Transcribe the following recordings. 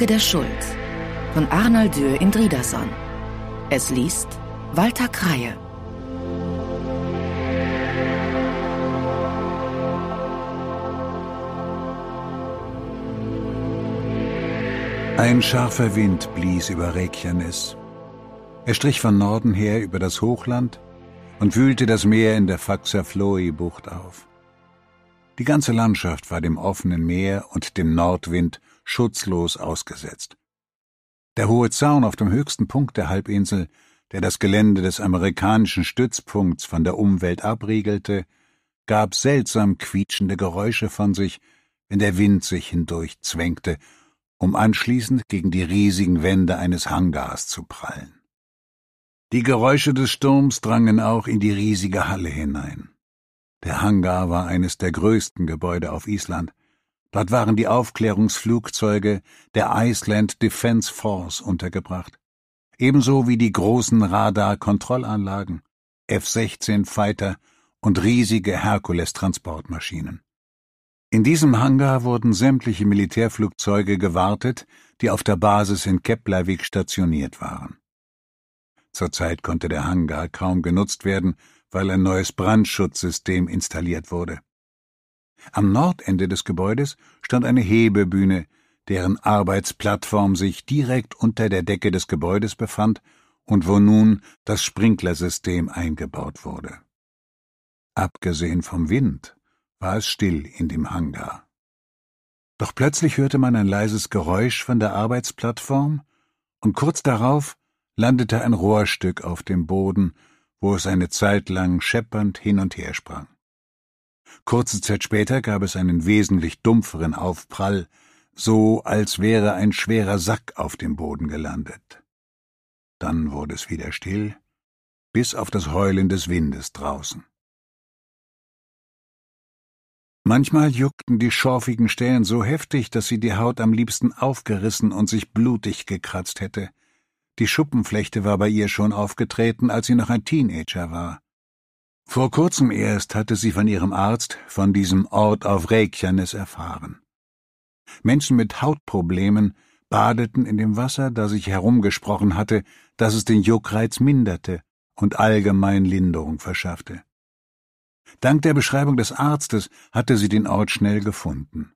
Frage der Schuld von Arnold Dürr in Driederson. Es liest Walter Kreie. Ein scharfer Wind blies über Reykjanes. Er strich von Norden her über das Hochland und wühlte das Meer in der Faxafloi-Bucht auf. Die ganze Landschaft war dem offenen Meer und dem Nordwind schutzlos ausgesetzt. Der hohe Zaun auf dem höchsten Punkt der Halbinsel, der das Gelände des amerikanischen Stützpunkts von der Umwelt abriegelte, gab seltsam quietschende Geräusche von sich, wenn der Wind sich hindurch zwängte, um anschließend gegen die riesigen Wände eines Hangars zu prallen. Die Geräusche des Sturms drangen auch in die riesige Halle hinein. Der Hangar war eines der größten Gebäude auf Island, Dort waren die Aufklärungsflugzeuge der Iceland Defense Force untergebracht, ebenso wie die großen Radar-Kontrollanlagen, F-16 Fighter und riesige Herkules-Transportmaschinen. In diesem Hangar wurden sämtliche Militärflugzeuge gewartet, die auf der Basis in Keplavik stationiert waren. Zurzeit konnte der Hangar kaum genutzt werden, weil ein neues Brandschutzsystem installiert wurde. Am Nordende des Gebäudes stand eine Hebebühne, deren Arbeitsplattform sich direkt unter der Decke des Gebäudes befand und wo nun das Sprinklersystem eingebaut wurde. Abgesehen vom Wind war es still in dem Hangar. Doch plötzlich hörte man ein leises Geräusch von der Arbeitsplattform, und kurz darauf landete ein Rohrstück auf dem Boden, wo es eine Zeit lang scheppernd hin und her sprang. Kurze Zeit später gab es einen wesentlich dumpferen Aufprall, so als wäre ein schwerer Sack auf dem Boden gelandet. Dann wurde es wieder still, bis auf das Heulen des Windes draußen. Manchmal juckten die schorfigen Stellen so heftig, dass sie die Haut am liebsten aufgerissen und sich blutig gekratzt hätte. Die Schuppenflechte war bei ihr schon aufgetreten, als sie noch ein Teenager war. Vor kurzem erst hatte sie von ihrem Arzt von diesem Ort auf Reykjanes erfahren. Menschen mit Hautproblemen badeten in dem Wasser, da sich herumgesprochen hatte, dass es den Juckreiz minderte und allgemein Linderung verschaffte. Dank der Beschreibung des Arztes hatte sie den Ort schnell gefunden.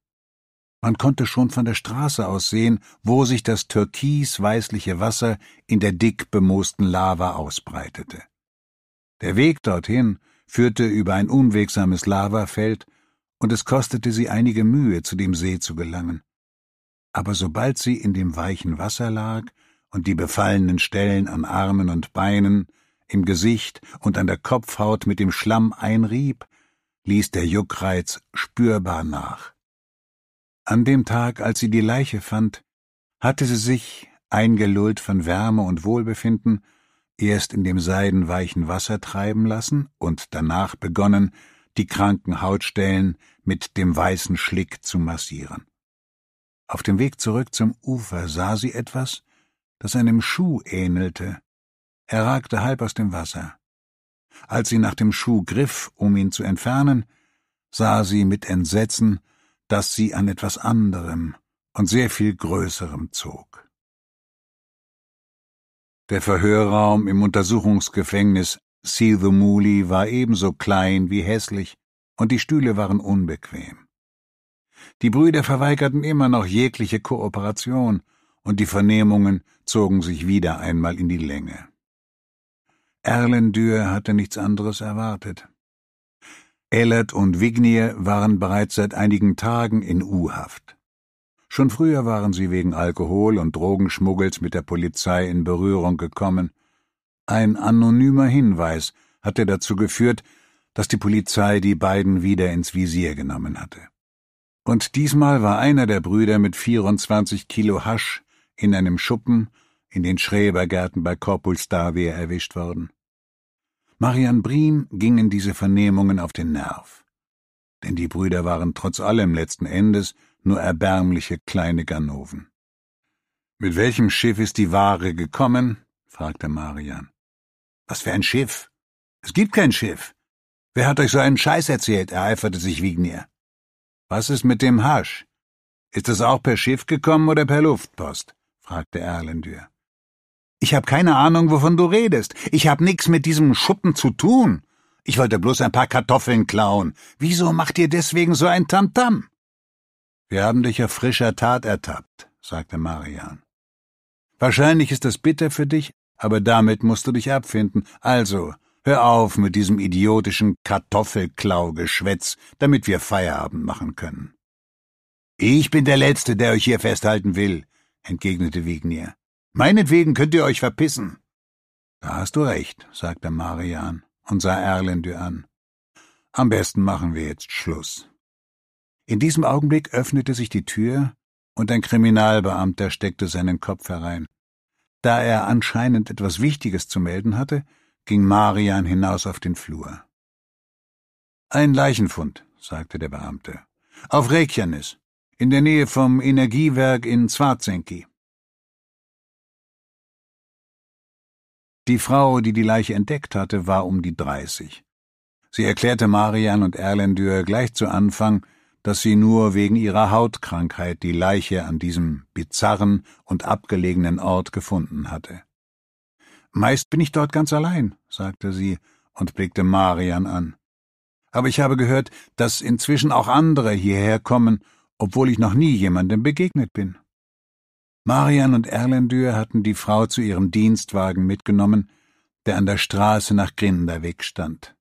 Man konnte schon von der Straße aus sehen, wo sich das türkis-weißliche Wasser in der dick bemoosten Lava ausbreitete. Der Weg dorthin führte über ein unwegsames Lavafeld, und es kostete sie einige Mühe, zu dem See zu gelangen. Aber sobald sie in dem weichen Wasser lag und die befallenen Stellen an Armen und Beinen, im Gesicht und an der Kopfhaut mit dem Schlamm einrieb, ließ der Juckreiz spürbar nach. An dem Tag, als sie die Leiche fand, hatte sie sich, eingelullt von Wärme und Wohlbefinden, erst in dem seidenweichen Wasser treiben lassen und danach begonnen, die kranken Hautstellen mit dem weißen Schlick zu massieren. Auf dem Weg zurück zum Ufer sah sie etwas, das einem Schuh ähnelte. Er ragte halb aus dem Wasser. Als sie nach dem Schuh griff, um ihn zu entfernen, sah sie mit Entsetzen, dass sie an etwas anderem und sehr viel Größerem zog. Der Verhörraum im Untersuchungsgefängnis Seal the Mooley war ebenso klein wie hässlich, und die Stühle waren unbequem. Die Brüder verweigerten immer noch jegliche Kooperation, und die Vernehmungen zogen sich wieder einmal in die Länge. Erlendür hatte nichts anderes erwartet. Ellert und Vignier waren bereits seit einigen Tagen in U-Haft. Schon früher waren sie wegen Alkohol und Drogenschmuggels mit der Polizei in Berührung gekommen. Ein anonymer Hinweis hatte dazu geführt, dass die Polizei die beiden wieder ins Visier genommen hatte. Und diesmal war einer der Brüder mit 24 Kilo Hasch in einem Schuppen in den Schrebergärten bei Korpulsdavia erwischt worden. Marian Briem gingen diese Vernehmungen auf den Nerv. Denn die Brüder waren trotz allem letzten Endes nur erbärmliche kleine Ganoven. Mit welchem Schiff ist die Ware gekommen? fragte Marian. Was für ein Schiff? Es gibt kein Schiff. Wer hat euch so einen Scheiß erzählt? ereiferte sich Wigner. Was ist mit dem Hasch? Ist es auch per Schiff gekommen oder per Luftpost? fragte Erlendür. Ich habe keine Ahnung, wovon du redest. Ich habe nix mit diesem Schuppen zu tun. Ich wollte bloß ein paar Kartoffeln klauen. Wieso macht ihr deswegen so ein Tamtam? -Tam? Wir haben dich auf frischer Tat ertappt, sagte Marian. Wahrscheinlich ist das bitter für dich, aber damit musst du dich abfinden. Also, hör auf mit diesem idiotischen Kartoffelklau-Geschwätz, damit wir Feierabend machen können. Ich bin der Letzte, der euch hier festhalten will, entgegnete Wigner. Meinetwegen könnt ihr euch verpissen. Da hast du recht, sagte Marian und sah Erlendü an. Am besten machen wir jetzt Schluss. In diesem Augenblick öffnete sich die Tür, und ein Kriminalbeamter steckte seinen Kopf herein. Da er anscheinend etwas Wichtiges zu melden hatte, ging Marian hinaus auf den Flur. Ein Leichenfund, sagte der Beamte. Auf Reykjanes, in der Nähe vom Energiewerk in Zwarzenki. Die Frau, die die Leiche entdeckt hatte, war um die dreißig. Sie erklärte Marian und Erlendür gleich zu Anfang, dass sie nur wegen ihrer Hautkrankheit die Leiche an diesem bizarren und abgelegenen Ort gefunden hatte. Meist bin ich dort ganz allein, sagte sie und blickte Marian an. Aber ich habe gehört, dass inzwischen auch andere hierher kommen, obwohl ich noch nie jemandem begegnet bin. Marian und Erlendür hatten die Frau zu ihrem Dienstwagen mitgenommen, der an der Straße nach Grindavik stand.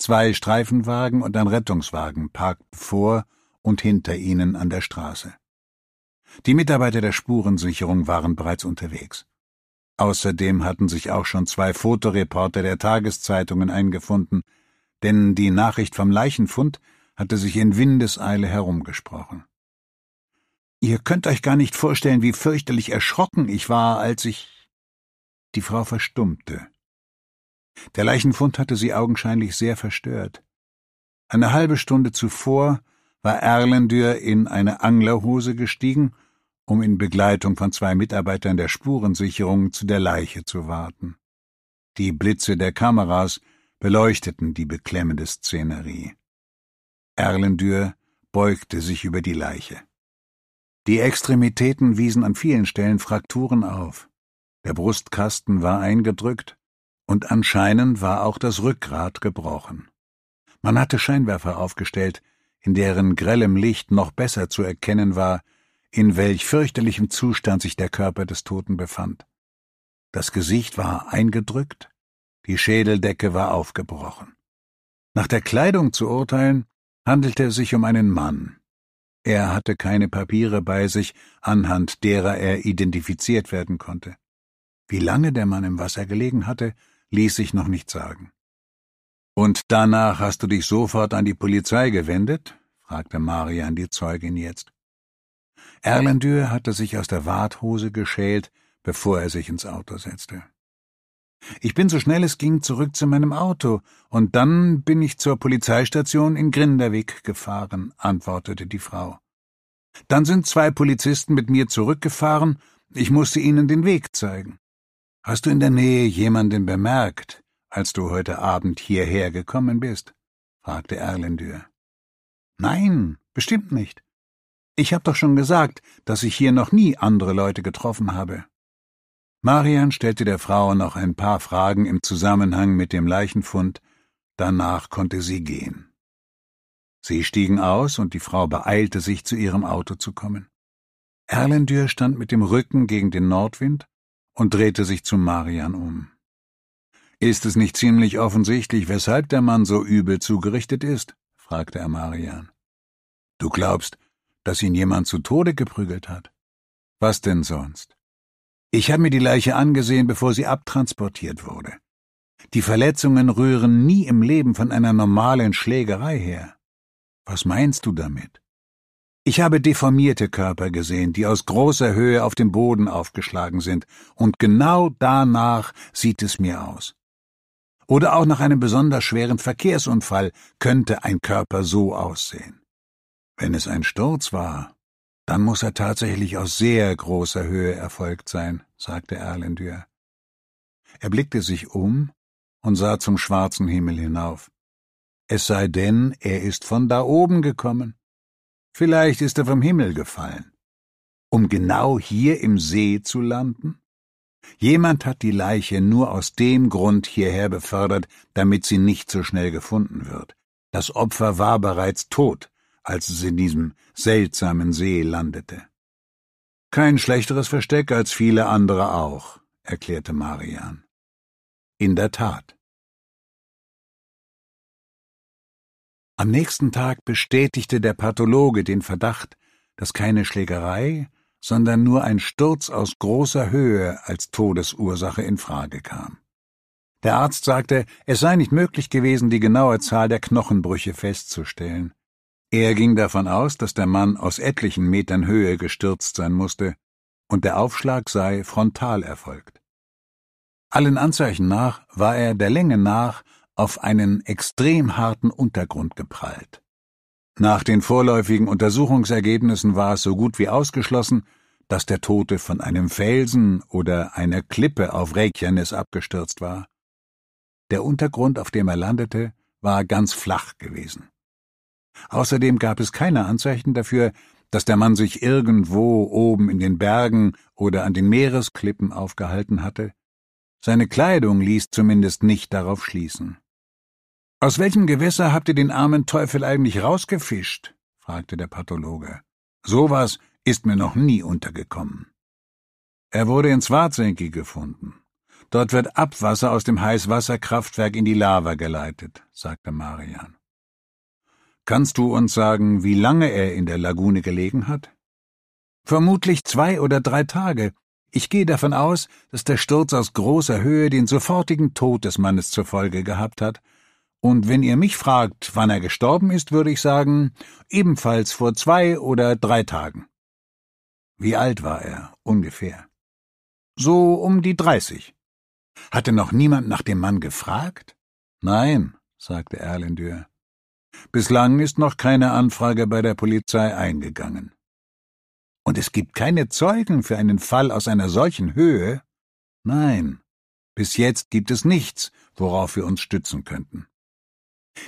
Zwei Streifenwagen und ein Rettungswagen parkten vor und hinter ihnen an der Straße. Die Mitarbeiter der Spurensicherung waren bereits unterwegs. Außerdem hatten sich auch schon zwei Fotoreporter der Tageszeitungen eingefunden, denn die Nachricht vom Leichenfund hatte sich in Windeseile herumgesprochen. Ihr könnt euch gar nicht vorstellen, wie fürchterlich erschrocken ich war, als ich. Die Frau verstummte der Leichenfund hatte sie augenscheinlich sehr verstört. Eine halbe Stunde zuvor war Erlendur in eine Anglerhose gestiegen, um in Begleitung von zwei Mitarbeitern der Spurensicherung zu der Leiche zu warten. Die Blitze der Kameras beleuchteten die beklemmende Szenerie. Erlendur beugte sich über die Leiche. Die Extremitäten wiesen an vielen Stellen Frakturen auf. Der Brustkasten war eingedrückt, und anscheinend war auch das Rückgrat gebrochen. Man hatte Scheinwerfer aufgestellt, in deren grellem Licht noch besser zu erkennen war, in welch fürchterlichem Zustand sich der Körper des Toten befand. Das Gesicht war eingedrückt, die Schädeldecke war aufgebrochen. Nach der Kleidung zu urteilen, handelte es sich um einen Mann. Er hatte keine Papiere bei sich, anhand derer er identifiziert werden konnte. Wie lange der Mann im Wasser gelegen hatte, ließ sich noch nicht sagen. Und danach hast du dich sofort an die Polizei gewendet? fragte Marian die Zeugin jetzt. Erlendür hatte sich aus der Warthose geschält, bevor er sich ins Auto setzte. Ich bin so schnell es ging zurück zu meinem Auto, und dann bin ich zur Polizeistation in Grinderweg gefahren, antwortete die Frau. Dann sind zwei Polizisten mit mir zurückgefahren, ich musste ihnen den Weg zeigen. Hast du in der Nähe jemanden bemerkt, als du heute Abend hierher gekommen bist? fragte Erlendür. Nein, bestimmt nicht. Ich habe doch schon gesagt, dass ich hier noch nie andere Leute getroffen habe. Marian stellte der Frau noch ein paar Fragen im Zusammenhang mit dem Leichenfund, danach konnte sie gehen. Sie stiegen aus, und die Frau beeilte sich, zu ihrem Auto zu kommen. Erlendür stand mit dem Rücken gegen den Nordwind und drehte sich zu Marian um. Ist es nicht ziemlich offensichtlich, weshalb der Mann so übel zugerichtet ist? fragte er Marian. Du glaubst, dass ihn jemand zu Tode geprügelt hat? Was denn sonst? Ich habe mir die Leiche angesehen, bevor sie abtransportiert wurde. Die Verletzungen rühren nie im Leben von einer normalen Schlägerei her. Was meinst du damit? Ich habe deformierte Körper gesehen, die aus großer Höhe auf dem Boden aufgeschlagen sind, und genau danach sieht es mir aus. Oder auch nach einem besonders schweren Verkehrsunfall könnte ein Körper so aussehen. Wenn es ein Sturz war, dann muss er tatsächlich aus sehr großer Höhe erfolgt sein, sagte Erlendür. Er blickte sich um und sah zum schwarzen Himmel hinauf. Es sei denn, er ist von da oben gekommen. Vielleicht ist er vom Himmel gefallen. Um genau hier im See zu landen? Jemand hat die Leiche nur aus dem Grund hierher befördert, damit sie nicht so schnell gefunden wird. Das Opfer war bereits tot, als es in diesem seltsamen See landete. Kein schlechteres Versteck als viele andere auch, erklärte Marian. In der Tat. Am nächsten Tag bestätigte der Pathologe den Verdacht, dass keine Schlägerei, sondern nur ein Sturz aus großer Höhe als Todesursache in Frage kam. Der Arzt sagte, es sei nicht möglich gewesen, die genaue Zahl der Knochenbrüche festzustellen. Er ging davon aus, dass der Mann aus etlichen Metern Höhe gestürzt sein musste, und der Aufschlag sei frontal erfolgt. Allen Anzeichen nach war er der Länge nach auf einen extrem harten Untergrund geprallt. Nach den vorläufigen Untersuchungsergebnissen war es so gut wie ausgeschlossen, dass der Tote von einem Felsen oder einer Klippe auf Reykjanes abgestürzt war. Der Untergrund, auf dem er landete, war ganz flach gewesen. Außerdem gab es keine Anzeichen dafür, dass der Mann sich irgendwo oben in den Bergen oder an den Meeresklippen aufgehalten hatte. Seine Kleidung ließ zumindest nicht darauf schließen. Aus welchem Gewässer habt ihr den armen Teufel eigentlich rausgefischt? fragte der Pathologe. Sowas ist mir noch nie untergekommen. Er wurde in Zwarzenki gefunden. Dort wird Abwasser aus dem Heißwasserkraftwerk in die Lava geleitet, sagte Marian. Kannst du uns sagen, wie lange er in der Lagune gelegen hat? Vermutlich zwei oder drei Tage. Ich gehe davon aus, dass der Sturz aus großer Höhe den sofortigen Tod des Mannes zur Folge gehabt hat, und wenn ihr mich fragt, wann er gestorben ist, würde ich sagen, ebenfalls vor zwei oder drei Tagen. Wie alt war er ungefähr? So um die dreißig. Hatte noch niemand nach dem Mann gefragt? Nein, sagte Erlendür. Bislang ist noch keine Anfrage bei der Polizei eingegangen. Und es gibt keine Zeugen für einen Fall aus einer solchen Höhe? Nein, bis jetzt gibt es nichts, worauf wir uns stützen könnten.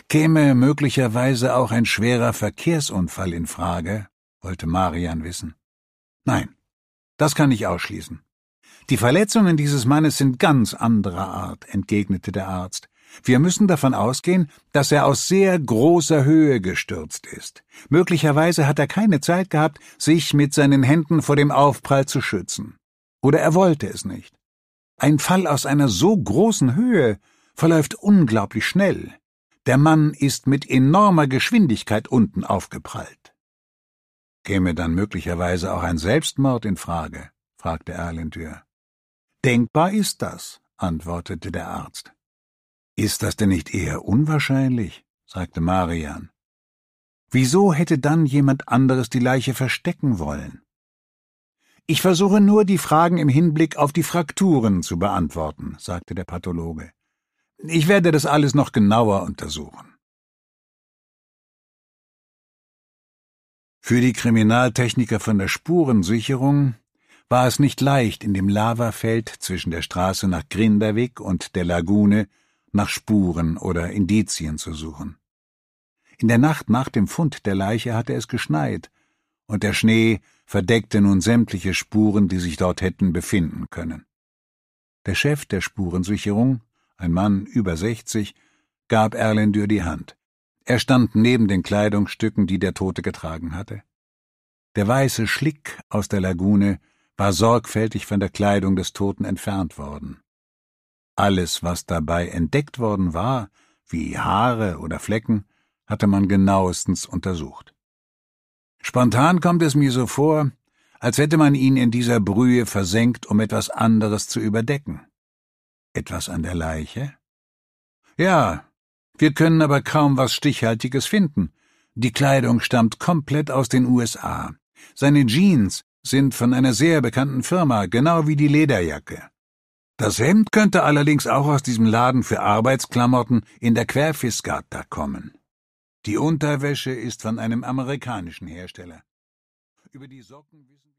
Käme möglicherweise auch ein schwerer Verkehrsunfall in Frage? wollte Marian wissen. Nein, das kann ich ausschließen. Die Verletzungen dieses Mannes sind ganz anderer Art, entgegnete der Arzt. Wir müssen davon ausgehen, dass er aus sehr großer Höhe gestürzt ist. Möglicherweise hat er keine Zeit gehabt, sich mit seinen Händen vor dem Aufprall zu schützen. Oder er wollte es nicht. Ein Fall aus einer so großen Höhe verläuft unglaublich schnell. Der Mann ist mit enormer Geschwindigkeit unten aufgeprallt. Käme dann möglicherweise auch ein Selbstmord in Frage? fragte Erlentür. Denkbar ist das, antwortete der Arzt. Ist das denn nicht eher unwahrscheinlich? sagte Marian. Wieso hätte dann jemand anderes die Leiche verstecken wollen? Ich versuche nur, die Fragen im Hinblick auf die Frakturen zu beantworten, sagte der Pathologe. Ich werde das alles noch genauer untersuchen. Für die Kriminaltechniker von der Spurensicherung war es nicht leicht, in dem Lavafeld zwischen der Straße nach Grindavik und der Lagune nach Spuren oder Indizien zu suchen. In der Nacht nach dem Fund der Leiche hatte es geschneit, und der Schnee verdeckte nun sämtliche Spuren, die sich dort hätten befinden können. Der Chef der Spurensicherung, ein Mann über 60, gab Erlendür die Hand. Er stand neben den Kleidungsstücken, die der Tote getragen hatte. Der weiße Schlick aus der Lagune war sorgfältig von der Kleidung des Toten entfernt worden. Alles, was dabei entdeckt worden war, wie Haare oder Flecken, hatte man genauestens untersucht. Spontan kommt es mir so vor, als hätte man ihn in dieser Brühe versenkt, um etwas anderes zu überdecken. Etwas an der Leiche? Ja, wir können aber kaum was Stichhaltiges finden. Die Kleidung stammt komplett aus den USA. Seine Jeans sind von einer sehr bekannten Firma, genau wie die Lederjacke. Das Hemd könnte allerdings auch aus diesem Laden für Arbeitsklamotten in der Querfiskata kommen. Die Unterwäsche ist von einem amerikanischen Hersteller. Über die Socken wissen